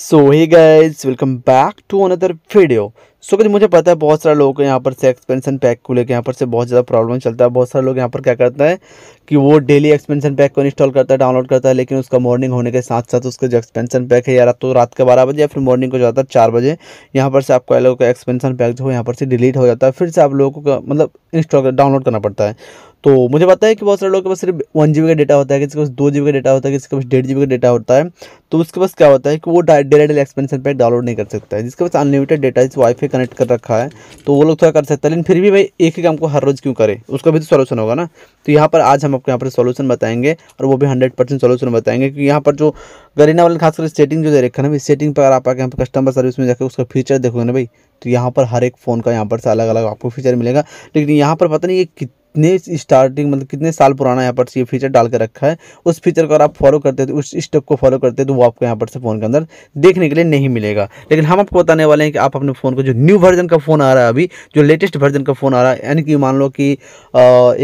so hi guys welcome back to another video so क्योंकि मुझे पता है बहुत सारे लोगों को यहाँ पर से एक्सपेंशन पैक को लेकर यहाँ पर से बहुत ज़्यादा प्रॉब्लम चलता है बहुत सारे लोग यहाँ पर क्या करते हैं कि वो डेली एक्सपेंशन पैक को इंस्टॉल करता है डाउनलोड करता है लेकिन उसका मॉर्निंग होने के साथ साथ उसका जो एक्सपेंशन पैक है या रात तो रात के बारह बजे या फिर मॉर्निंग को जाता है चार बजे यहाँ पर से आपको लोगों का एक्सपेंशन पैक जो है यहाँ पर से डिलीट हो जाता है फिर से आप लोगों का मतलब इंस्टॉल डाउनलोड करना पड़ता है तो मुझे पता है कि बहुत सारे लोगों के पास सिर्फ वन जी का डेटा होता है किसी के पास दो जी का डेटा होता है किसी के पास डेढ़ जी का डेटा होता है तो उसके पास क्या होता है कि वो डायरेक्ट एक्सपेंशन पैक डाउनलोड नहीं कर सकता है जिसके पास अनलिमिटेड डेटा जिस वाईफाई कनेक्ट कर रखा है तो वो लोग थोड़ा कर सकता है लेकिन फिर भी भाई एक ही काम को हर रोज़ क्यों करे उसका भी तो सोल्यूशन होगा ना तो यहाँ पर आज हम आपको यहाँ पर सोल्यूशन बताएंगे और वो भी हंड्रेड परसेंट सोल्यूशन बताएंगे क्योंकि यहाँ पर जो गरीना वाले खासकर सेटिंग जो दे रखा ना सेटिंग पर आप आके यहाँ पर कस्टमर सर्विस में जाकर उसका फीचर देखोगे ना भाई तो यहाँ पर हर एक फ़ोन का यहाँ पर से अलग अलग आपको फीचर मिलेगा लेकिन यहाँ पर पता नहीं ये कितने स्टार्टिंग मतलब कितने साल पुराना यहाँ पर से ये फीचर डाल के रखा है उस फीचर को अगर आप फॉलो करते तो उस स्टेप को फॉलो करते हैं तो वो आपको यहाँ पर से फ़ोन के अंदर देखने के लिए नहीं मिलेगा लेकिन हम आपको बताने वाले हैं कि आप अपने फ़ोन को जो न्यू वर्जन का फ़ोन आ रहा है अभी जो लेटेस्ट वर्जन का फ़ोन आ रहा है यानी कि मान लो कि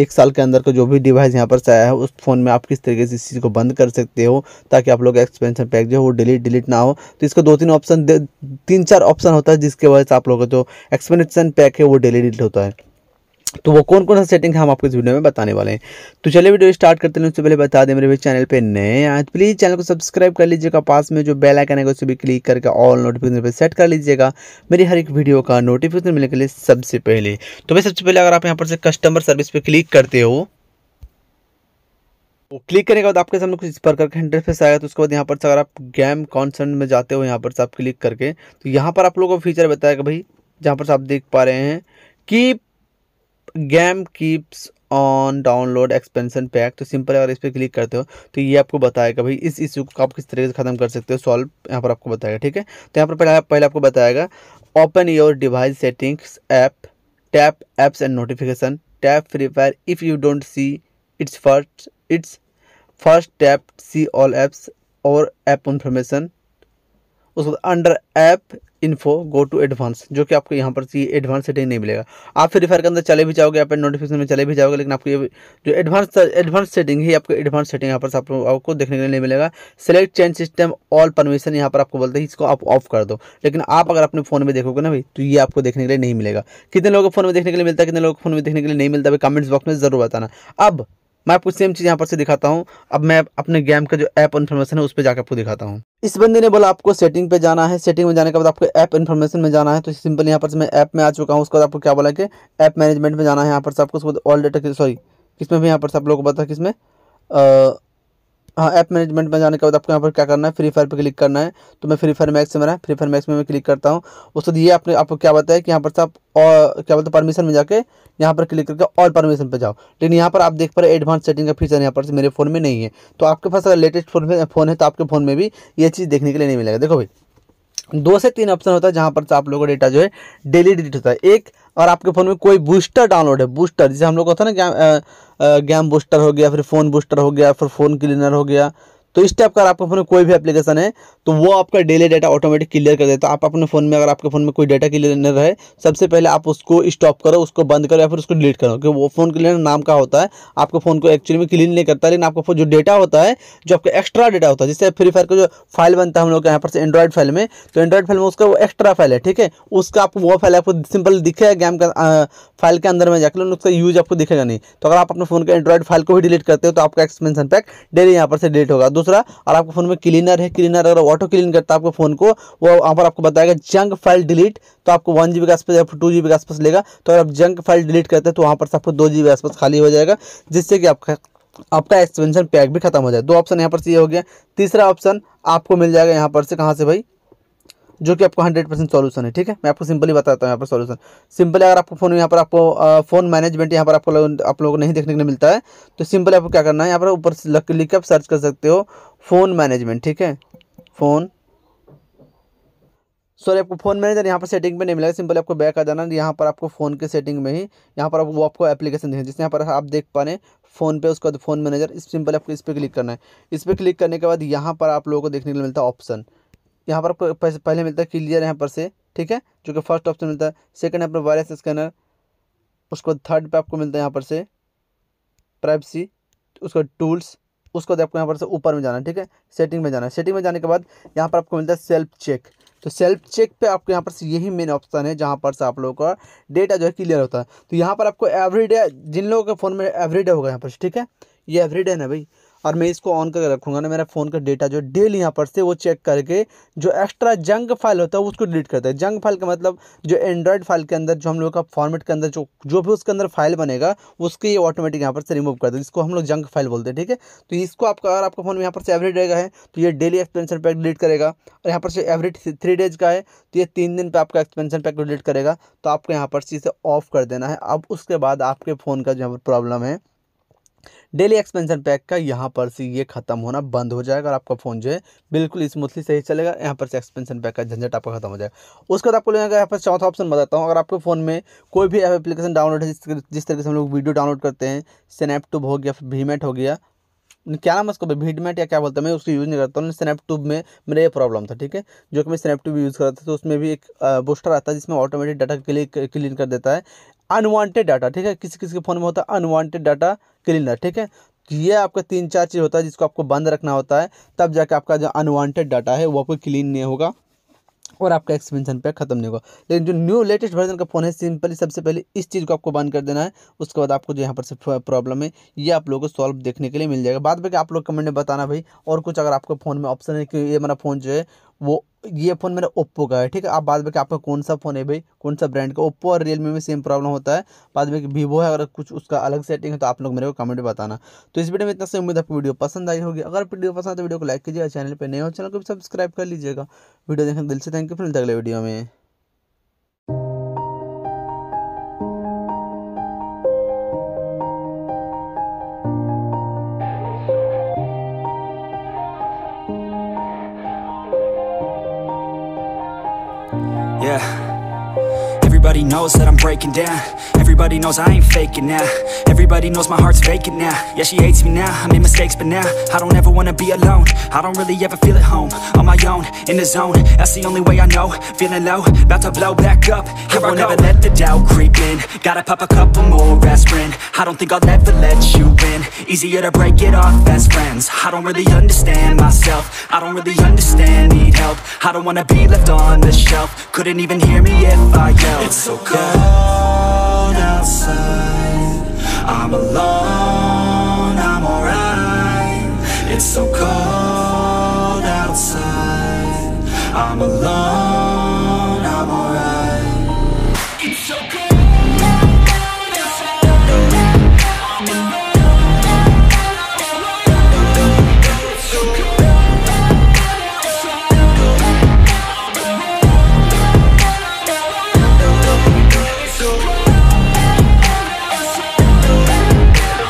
एक साल के अंदर का जो भी डिवाइस यहाँ पर से आया है उस फ़ोन में आप किस तरीके से इस चीज़ को बंद कर सकते हो ताकि आप लोग एक्सपेंशन पैक जो है वो डिलीट डिलीट ना हो तो इसका दो तीन ऑप्शन तीन चार ऑप्शन होता है जिसके वजह से आप लोगों का जो एक्सपेंशन पैक है वो डिलीट होता है तो वो कौन कौन सा सेटिंग है हम आपको इस वीडियो में बताने वाले हैं तो चलिए वीडियो स्टार्ट करते हैं उससे पहले बता दें मेरे भी चैनल पे नए तो प्लीज़ चैनल को सब्सक्राइब कर लीजिएगा पास में जो बेल आइकन है उसे भी क्लिक करके ऑल नोटिफिकेशन पे सेट कर लीजिएगा मेरी हर एक वीडियो का नोटिफिकेशन मिलने के लिए सबसे पहले तो भाई सबसे पहले अगर आप यहाँ पर से कस्टमर सर्विस पर क्लिक करते हो वो क्लिक करने के बाद आपके सामने कुछ इस प्रकार का इंटरफेस आएगा तो उसके बाद यहाँ पर से अगर आप गेम कॉन्सर्न में जाते हो यहाँ पर से आप क्लिक करके तो यहाँ पर आप लोगों को फीचर बताएगा भाई जहाँ पर से आप देख पा रहे हैं कि game keeps on download expansion pack तो सिंपल है अगर इस पर क्लिक करते हो तो ये आपको बताएगा भाई इस इश्यू को आप किस तरीके से खत्म कर सकते हो सॉल्व यहाँ पर आपको बताएगा ठीक है तो यहाँ पर पहले पहले आपको बताएगा open your device settings app tap apps and notification tap Free Fire if you don't see it's first it's first tap see all apps और ऐप इन्फॉर्मेशन उसके बाद under app info go to advance जो कि आपको यहाँ पर advance setting नहीं मिलेगा आप फ्री फायर के अंदर चले भी जाओगे आप नोटिफिकेशन में चले भी जाओगे लेकिन आपको ये जो एडवांस एडवांस सेटिंग है आपको एडवांस सेटिंग यहाँ पर आपको आपको देखने के लिए नहीं मिलेगा select change system all permission यहाँ पर आपको बोलते हैं इसको आप ऑफ कर दो लेकिन आप अगर अपने फोन में देखोगे ना भाई तो ये आपको देखने के लिए नहीं मिलेगा कितने लोगों को फोन में देखने के लिए मिलता है कितने लोगों को फोन में देखने के लिए नहीं मिलता भाई कमेंट्स बॉक्स में जरूर बताना अब मैं आपको सेम चीज़ यहाँ पर से दिखाता हूँ अब मैं अपने गेम का जो ऐप इन्फॉर्मेशन है उस पर जाकर आपको दिखाता हूँ इस बंदे ने बोला आपको सेटिंग पे जाना है सेटिंग में जाने के बाद आपको ऐप इन्फॉर्मेशन में जाना है तो सिंपल यहाँ पर मैं ऐप में आ चुका हूँ उसके बाद आपको क्या बोला कि ऐप मैनेजमेंट में जाना है यहाँ पर आपको ऑल डेटा सॉरी किसमें भी यहाँ पर आप लोग को पता है किसमें हाँ ऐप मैनेजमेंट में जाने के बाद आपको यहाँ पर क्या करना है फ्री फायर पर क्लिक करना है तो मैं फ्री फायर मैक्स में मेरा फ्री फायर मैक्स में मैं क्लिक करता हूँ उसके बाद ये आपने आपको क्या बताया कि यहाँ पर आप और क्या बोलते हैं परमिशन में जाके यहाँ पर क्लिक करके और परमिशन पर जाओ लेकिन यहाँ पर आप देख पा रहे एडवांस सेटिंग का फीचर यहाँ पर मेरे फ़ोन में नहीं है तो आपके पास अगर लेटेस्ट फोन में फ़ोन है तो आपके फ़ोन में भी ये चीज़ देखने के लिए नहीं मिलेगा देखो भाई दो से तीन ऑप्शन होता है जहां पर तो आप लोगों का डेटा जो है डेली डिलीट होता है एक और आपके फ़ोन में कोई बूस्टर डाउनलोड है बूस्टर जिसे हम लोग कहते हैं ना गैम बूस्टर हो गया फिर फ़ोन बूस्टर हो गया फिर फ़ोन क्लीनर हो गया तो इस टाइप का आपके फ़ोन में कोई भी एप्लीकेशन है तो वो आपका डेली डाटा ऑटोमेटिक क्लियर कर देता है आप अपने फ़ोन में अगर आपके फ़ोन में कोई डाटा क्लियर नहीं रहे सबसे पहले आप उसको स्टॉप करो उसको बंद करो या फिर उसको डिलीट करो क्योंकि वो फ़ोन क्लियर नाम का होता है आपके फ़ोन को एक्चुअली में क्लीन नहीं करता लेकिन आपका जो डेटा होता है जो आपका एक्स्ट्रा डेटा होता है जिससे फ्री फायर का जो फाइल बनता है हम लोग यहाँ पर एंड्रॉइड फाइल में तो एंड्रॉइड फाइल में उसका वो एक्स्ट्रा फाइल है ठीक है उसका आपको वो फाइल आपको सिंपल दिखेगा गैम का फाइल के अंदर में जाकर उसका यूज आपको दिखेगा नहीं तो अगर आप अपने फ़ोन के एंड्रॉइड फाइल को भी डिलीट करते हो तो आपका एक्सपेंशन पैक डेली यहाँ पर से डिलीट होगा दूसरा और आपके फ़ोन में क्लीनर है क्लीनर अगर ऑटो क्लीन करता है आपके फ़ोन को वो वहाँ पर आपको बताएगा जंक फाइल डिलीट तो आपको वन जी के आसपास या फिर टू जी के आसपास लेगा तो अगर आप जंक फाइल डिलीट करते हैं तो वहाँ पर आपको दो जी के आसपास खाली हो जाएगा जिससे कि आपका आपका एक्सपेंशन पैक भी खत्म हो जाए दो ऑप्शन यहाँ पर से ये हो गया तीसरा ऑप्शन आपको मिल जाएगा यहाँ पर से कहाँ से भाई जो कि आपको हंड्रेड परसेंट सोल्यूशन है ठीक है मैं आपको सिंपली बताता हूँ यहाँ पर सोल्यूशन सिंपली अगर आपको फोन यहाँ पर आपको फोन मैनेजमेंट यहाँ पर आपको लोग, आप लोगों को नहीं देखने को मिलता है तो सिंपली आपको क्या करना है यहाँ पर ऊपर लिख कर आप सर्च कर सकते हो फ़ोन मैनेजमेंट ठीक है फ़ोन सॉरी आपको फोन मैनेजर यहाँ पर सेटिंग में नहीं मिलेगा सिंपल आपको बैक आ जाना यहाँ पर आपको फोन के सेटिंग में ही यहाँ पर वो आपको एप्लीकेशन देखें जिससे यहाँ पर आप देख पा रहे हैं फोन पे उसका फोन मैनेजर इस सिंपल आपको इस पर क्लिक करना है इस पर क्लिक करने के बाद यहाँ पर आप लोगों को देखने को मिलता है ऑप्शन यहाँ पर आपको पहले मिलता है क्लियर यहाँ पर से ठीक है जो कि फर्स्ट ऑप्शन मिलता है सेकंड यहाँ पर वायरस स्कैनर उसको थर्ड पे आपको मिलता है यहाँ पर से प्राइवेसी उसका टूल्स उसको आपको यहाँ पर से ऊपर में जाना है ठीक है सेटिंग में जाना है सेटिंग में जाने के बाद यहाँ पर आपको मिलता है सेल्फ चेक तो सेल्फ चेक पे आपको यहाँ पर से यही मेन ऑप्शन है जहाँ पर से आप लोगों का डेटा जो है क्लियर होता है तो यहाँ पर आपको एवरीडे जिन लोगों के फ़ोन में एवरीडे होगा यहाँ पर ठीक है ये एवरीडे ना भाई और मैं इसको ऑन करके रखूँगा ना मेरा फ़ोन का डेटा जो डेली यहाँ पर से वो चेक करके जो एक्स्ट्रा जंक फाइल होता है उसको डिलीट करता है जंक फाइल का मतलब जो एंड्रॉयड फाइल के अंदर जो हम लोग का फॉर्मेट के अंदर जो जो भी उसके अंदर फाइल बनेगा उसके ये ऑटोमेटिक यहाँ पर से रिमूव कर देते जिसको हम लोग जंक फाइल बोलते हैं ठीक है तो इसको आपका अगर आपका फ़ोन यहाँ पर से एवरेज रहेगा है तो ये डेली एक्सपेंशन पैक डिलीट करेगा और यहाँ पर से एवरेज थ्री डेज का है तो ये तीन दिन पर आपका एक्सपेंशन पैक डिलीट करेगा तो आपको यहाँ पर से इसे ऑफ कर देना है अब उसके बाद आपके फ़ोन का जो प्रॉब्लम है डेली एक्सपेंशन पैक का यहाँ पर से ये ख़त्म होना बंद हो जाएगा और आपका फ़ोन जो है बिल्कुल स्मूथली सही चलेगा यहाँ पर से एक्सपेंशन पैक का झंझट आपका खत्म हो जाएगा उसके बाद आपको लेना यहाँ पर चौथा ऑप्शन बताता हूँ अगर आपके फ़ोन में कोई भी एप्लीकेशन डाउनलोड है जिस तरीके से हम लोग वीडियो डाउनलोड करते हैं स्नैपटूब हो गया फिर भीमेट हो गया क्या नाम उसको भीडमेट या क्या बोलते हैं मैं उसको यूज़ नहीं करता हूँ स्नैपट्यूब में मेरा ये प्रॉब्लम था ठीक है जो कि मैं स्नैपट्यूब यूज़ करता था तो उसमें भी एक बूस्टर आता है जिसमें ऑटोमेटिक डाटा क्लिक क्लीन कर देता है अनवांटेड डाटा ठीक है किसी किसी के फ़ोन में होता है अनवांटेड डाटा क्लीनर ठीक है तो ये आपका तीन चार चीज़ होता है जिसको आपको बंद रखना होता है तब जाके आपका जो अनवांटेड डाटा है वो आपको क्लीन नहीं होगा और आपका एक्सपेंशन पे ख़त्म नहीं होगा लेकिन जो न्यू लेटेस्ट वर्जन का फ़ोन है सिंपली सबसे पहले इस चीज़ को आपको बंद कर देना है उसके बाद आपको जो यहाँ पर से प्रॉब्लम है ये आप लोगों को सॉल्व देखने के लिए मिल जाएगा बाद में आप लोग कमेंट में बताना भाई और कुछ अगर आपको फ़ोन में ऑप्शन है कि ये मेरा फ़ोन जो है वो ये फ़ोन मेरा ओप्पो का है ठीक है आप बाद में आपका कौन सा फ़ोन है भाई कौन सा ब्रांड का ओप्पो और रियलमी में सेम प्रॉब्लम होता है बाद में वीवो है अगर कुछ उसका अलग सेटिंग है तो आप लोग मेरे को कमेंट बताना तो इस वीडियो में इतना से उम्मीद आपको वीडियो पसंद आई होगी अगर वीडियो पसंद तो वीडियो को लाइक कीजिएगा चैनल पर नए हो चैनल को भी सब्सक्राइब कर लीजिएगा वीडियो देखने दिल से थैंक यू फिर अगले वीडियो में that I'm breaking down Everybody knows I ain't faking now Everybody knows my heart's vacant now Yeah, she hates me now, I made mistakes but now I don't ever wanna be alone I don't really ever feel at home On my own, in the zone That's the only way I know Feeling low, about to blow back up Here I won't ever let the doubt creep in Gotta pop a couple more aspirin I don't think I'll ever let you win Easier to break it off best friends I don't really understand myself I don't really understand, need help I don't wanna be left on the shelf Couldn't even hear me if I yelled It's so cold cold outside I'm alone, I'm alright It's so cold outside I'm alone